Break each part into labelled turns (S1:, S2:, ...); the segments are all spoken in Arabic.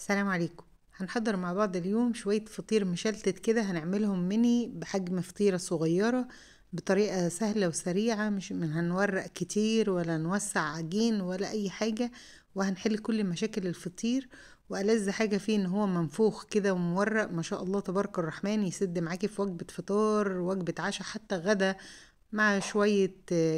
S1: السلام عليكم هنحضر مع بعض اليوم شوية فطير مشلتت كده هنعملهم ميني بحجم فطيرة صغيرة بطريقة سهلة وسريعة مش من هنورق كتير ولا نوسع عجين ولا أي حاجة وهنحل كل مشاكل الفطير وألذ حاجة فيه إن هو منفوخ كده ومورق ما شاء الله تبارك الرحمن يسد معاكي في وجبة فطار وجبة عشاء حتى غدا مع شوية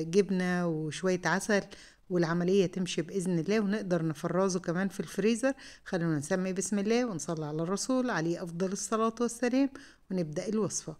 S1: جبنة وشوية عسل والعملية تمشي بإذن الله ونقدر نفرزه كمان في الفريزر خلونا نسمي بسم الله ونصلي على الرسول عليه أفضل الصلاة والسلام ونبدأ الوصفة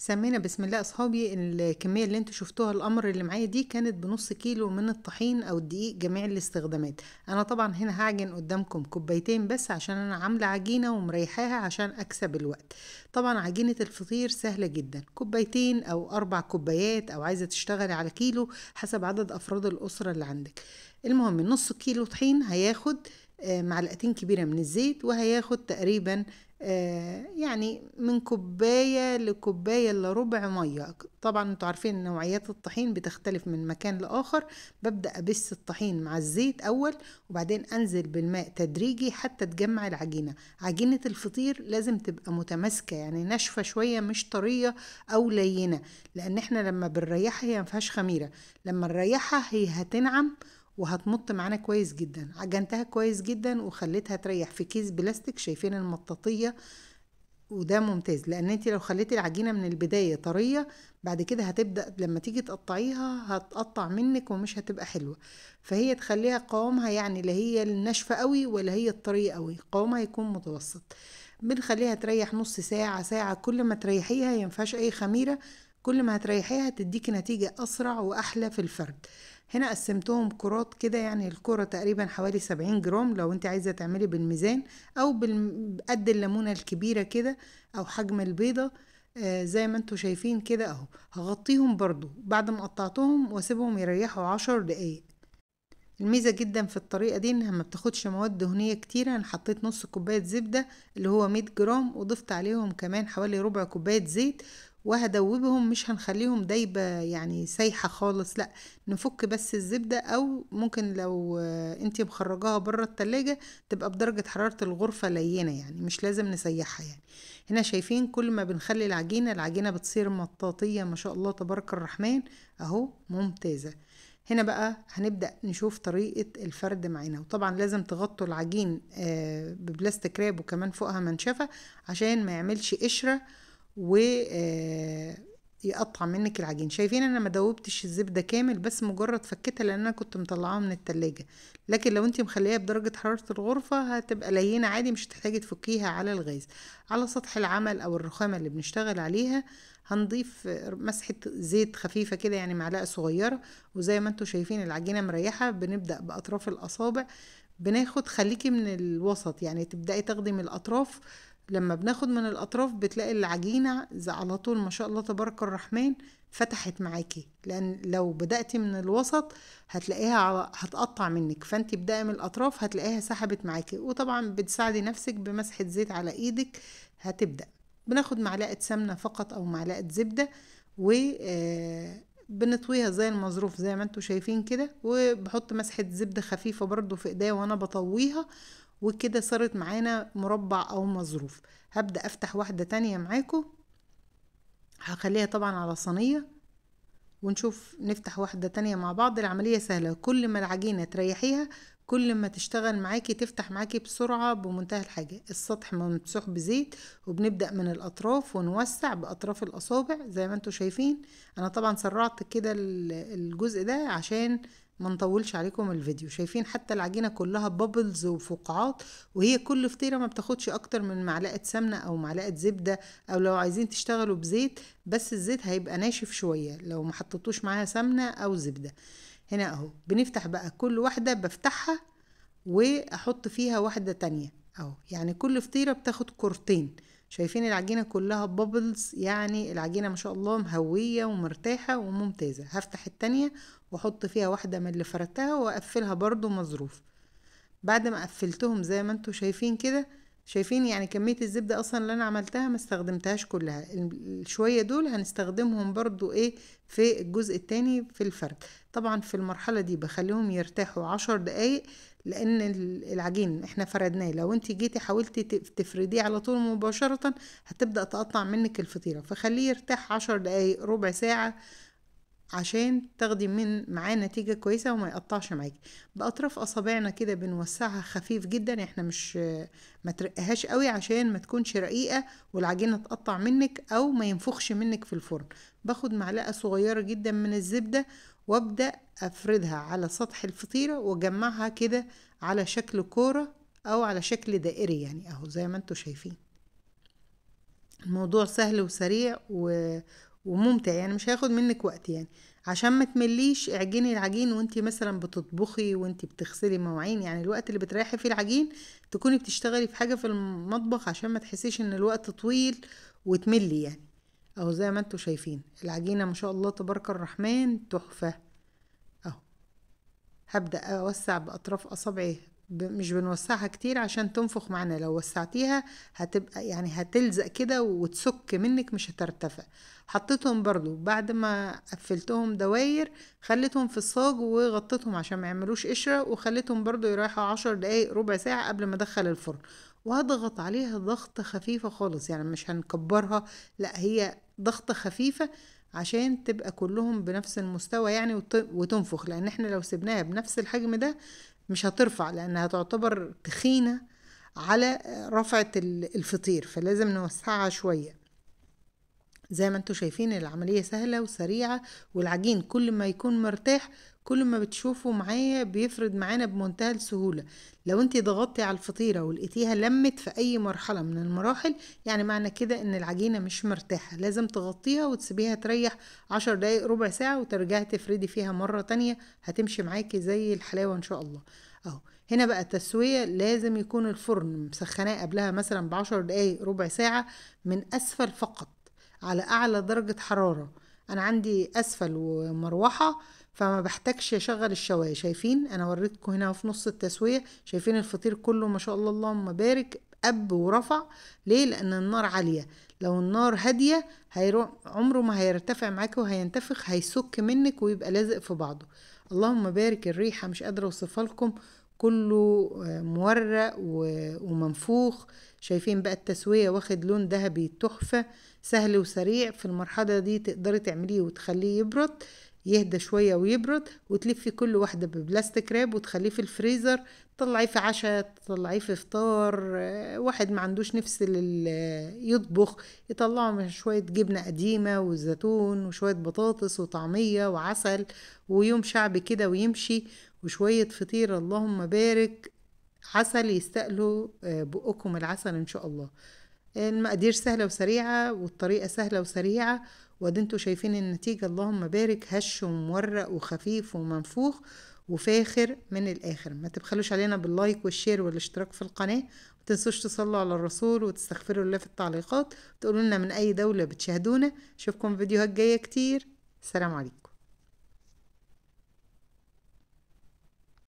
S1: سمينا بسم الله اصحابي الكميه اللي انتوا شفتوها الامر اللي معايا دي كانت بنص كيلو من الطحين او الدقيق جميع الاستخدامات انا طبعا هنا هعجن قدامكم كوبايتين بس عشان انا عامله عجينه ومريحاها عشان اكسب الوقت طبعا عجينه الفطير سهله جدا كوبايتين او اربع كوبايات او عايزه تشتغلي على كيلو حسب عدد افراد الاسره اللي عندك المهم نص كيلو طحين هياخد آه، معلقتين كبيره من الزيت وهياخد تقريبا آه، يعني من كوباية لكوباية إلا ربع مية طبعا انتوا عارفين نوعيات الطحين بتختلف من مكان لآخر ببدأ أبس الطحين مع الزيت أول وبعدين أنزل بالماء تدريجي حتى تجمع العجينة عجينة الفطير لازم تبقى متماسكة يعني ناشفة شوية مش طرية أو لينة لأن احنا لما بنريحها هي مفيهاش خميرة لما نريحها هي هتنعم وهتمط معانا كويس جدا عجنتها كويس جدا وخليتها تريح في كيس بلاستيك شايفين المطاطيه وده ممتاز لان انت لو خليتي العجينه من البدايه طريه بعد كده هتبدا لما تيجي تقطعيها هتقطع منك ومش هتبقى حلوه فهي تخليها قوامها يعني لا هي الناشفه قوي ولا هي الطريه قوي قوامها يكون متوسط بنخليها تريح نص ساعه ساعه كل ما تريحيها ينفعش اي خميره كل ما هتريحيها هتديكي نتيجة أسرع وأحلى في الفرد هنا قسمتهم كرات كده يعني الكرة تقريبا حوالي سبعين جرام لو انت عايزة تعملي بالميزان أو بقد الليمونة الكبيرة كده أو حجم البيضة آه، زي ما انتوا شايفين كده اهو هغطيهم برضو بعد ما قطعتهم واسيبهم يريحوا عشر دقايق الميزة جدا في الطريقة دي انها ما بتاخدش مواد دهنية كتيرة انا حطيت نص كوباية زبدة اللي هو 100 جرام وضفت عليهم كمان حوالي ربع كوباية زيت وهدوبهم مش هنخليهم دايبة يعني سايحة خالص لا نفك بس الزبدة او ممكن لو انتي مخرجاها بره التلاجة تبقى بدرجة حرارة الغرفة لينة يعني مش لازم نسيحها يعني هنا شايفين كل ما بنخلي العجينة العجينة بتصير مطاطية ما شاء الله تبارك الرحمن اهو ممتازة هنا بقى هنبدأ نشوف طريقة الفرد معانا وطبعا لازم تغطوا العجين آه، ببلاستيك راب وكمان فوقها منشفة عشان ما يعملش قشرة ويقطع آه، منك العجين شايفين انا ما دوبتش الزبده كامل بس مجرد فكتها لان انا كنت مطلعاها من التلاجة لكن لو انت مخليها بدرجه حراره الغرفه هتبقى لينه عادي مش هتحتاجي تفكيها على الغاز على سطح العمل او الرخامه اللي بنشتغل عليها هنضيف مسحه زيت خفيفه كده يعني معلقه صغيره وزي ما انتم شايفين العجينه مريحه بنبدا باطراف الاصابع بناخد خليكي من الوسط يعني تبداي تاخدي من الاطراف لما بناخد من الأطراف بتلاقي العجينة على طول ما شاء الله تبارك الرحمن فتحت معاكي لأن لو بدأتي من الوسط هتلاقيها هتقطع منك فأنت بدأي من الأطراف هتلاقيها سحبت معاكي وطبعا بتساعدي نفسك بمسحة زيت على إيدك هتبدأ بناخد معلقة سمنة فقط أو معلقة زبدة و آه، بنطويها زي المظروف زي ما انتوا شايفين كده وبحط مسحة زبدة خفيفة برضو في ايديا وانا بطويها وكده صارت معانا مربع او مظروف هبدأ افتح واحدة تانية معاكم هخليها طبعا على صينية ونشوف نفتح واحدة تانية مع بعض العملية سهلة كل ما العجينة تريحيها كل ما تشتغل معاكي تفتح معاكي بسرعة بمنتهى الحاجة السطح ممسوح بزيت وبنبدأ من الأطراف ونوسع بأطراف الأصابع زي ما انتوا شايفين أنا طبعا سرعت كده الجزء ده عشان ما نطولش عليكم الفيديو شايفين حتى العجينة كلها بابلز وفقاعات وهي كل فطيرة ما بتاخدش اكتر من معلقة سمنة او معلقة زبدة او لو عايزين تشتغلوا بزيت بس الزيت هيبقى ناشف شوية لو ما حطيتوش معاها سمنة او زبدة هنا اهو بنفتح بقى كل واحدة بفتحها واحط فيها واحدة تانية اهو يعني كل فطيرة بتاخد كورتين شايفين العجينة كلها بابلز يعني العجينة ما شاء الله مهوية ومرتاحة وممتازة هفتح التانية واحط فيها واحدة من اللي فردتها واقفلها برضو مظروف بعد ما قفلتهم زي ما انتوا شايفين كده شايفين يعني كمية الزبدة اصلا اللي انا عملتها ما استخدمتهاش كلها الشوية دول هنستخدمهم برضو ايه في الجزء التاني في الفرد طبعا في المرحلة دي بخليهم يرتاحوا عشر دقايق لان العجين احنا فردناه لو انت جيتي حاولتي تفرديه على طول مباشره هتبدا تقطع منك الفطيره فخليه يرتاح عشر دقايق ربع ساعه عشان تاخدي من معاه نتيجة كويسة وما يقطعش معاكي بأطراف أصابعنا كده بنوسعها خفيف جدا احنا مش ما ترقهاش قوي عشان ما تكونش رقيقة والعجينة تقطع منك أو ما ينفخش منك في الفرن باخد معلقة صغيرة جدا من الزبدة وابدأ أفردها على سطح الفطيرة وأجمعها كده على شكل كورة أو على شكل دائري يعني أهو زي ما انتوا شايفين الموضوع سهل وسريع و... وممتع يعني مش هياخد منك وقت يعني عشان ما تمليش اعجني العجين وانت مثلا بتطبخي وانت بتغسلي مواعين يعني الوقت اللي بتريحي فيه العجين تكوني بتشتغلي في حاجه في المطبخ عشان ما تحسيش ان الوقت طويل وتملي يعني اهو زي ما انتوا شايفين العجينه ما شاء الله تبارك الرحمن تحفه اهو هبدا اوسع باطراف اصابعي مش بنوسعها كتير عشان تنفخ معانا لو وسعتيها هتبقى يعني هتلزق كده وتسك منك مش هترتفع حطيتهم برضو بعد ما قفلتهم دواير خليتهم في الصاج وغطيتهم عشان ما يعملوش قشرة وخليتهم برضو يريحوا عشر دقايق ربع ساعة قبل ما ادخل الفرن وهضغط عليها ضغطة خفيفة خالص يعني مش هنكبرها لا هي ضغطة خفيفة عشان تبقى كلهم بنفس المستوى يعني وتنفخ لان احنا لو سيبناها بنفس الحجم ده مش هترفع لأنها تعتبر تخينة على رفعة الفطير فلازم نوسعها شوية زي ما انتوا شايفين العملية سهلة وسريعة والعجين كل ما يكون مرتاح كل ما بتشوفه معايا بيفرد معانا بمنتهى السهولة لو انت ضغطتي على الفطيرة ولقيتيها لمت في اي مرحلة من المراحل يعني معنى كده ان العجينة مش مرتاحة لازم تغطيها وتسيبيها تريح عشر دقايق ربع ساعة وترجعي تفردي فيها مرة تانية هتمشي معاكي زي الحلاوة ان شاء الله اهو هنا بقى التسوية لازم يكون الفرن مسخناه قبلها مثلا بعشر دقايق ربع ساعة من اسفل فقط على اعلى درجة حرارة انا عندي اسفل ومروحه فما بحتاجش اشغل الشوايه شايفين انا وريتكم هنا في نص التسويه شايفين الفطير كله ما شاء الله اللهم بارك اب ورفع ليه لان النار عاليه لو النار هاديه هيرو... عمره ما هيرتفع معاك وهينتفخ هيسك منك ويبقى لازق في بعضه اللهم بارك الريحه مش قادره اوصفها لكم كله آه، مورق ومنفوخ شايفين بقى التسوية واخد لون ذهبي تحفة سهل وسريع في المرحلة دي تقدري تعمليه وتخليه يبرد يهدى شويه ويبرد وتلفي كل واحده ببلاستيك راب وتخليه في الفريزر تطلعيه في عشاء تطلعيه في فطار آه، واحد ما عندوش نفس يطبخ يطلعه من شويه جبنه قديمه وزيتون وشويه بطاطس وطعميه وعسل ويوم شعبي كده ويمشي وشويه فطير اللهم بارك عسل يستقلوا آه، بقكم العسل ان شاء الله المقادير سهله وسريعه والطريقه سهله وسريعه وده انتوا شايفين النتيجة اللهم بارك هش ومورق وخفيف ومنفوخ وفاخر من الآخر ما تبخلوش علينا باللايك والشير والاشتراك في القناة ما تنسوش تصلوا على الرسول وتستغفروا الله في التعليقات تقولوا لنا من أي دولة بتشاهدونا أشوفكم فيديوهات جاية كتير سلام عليكم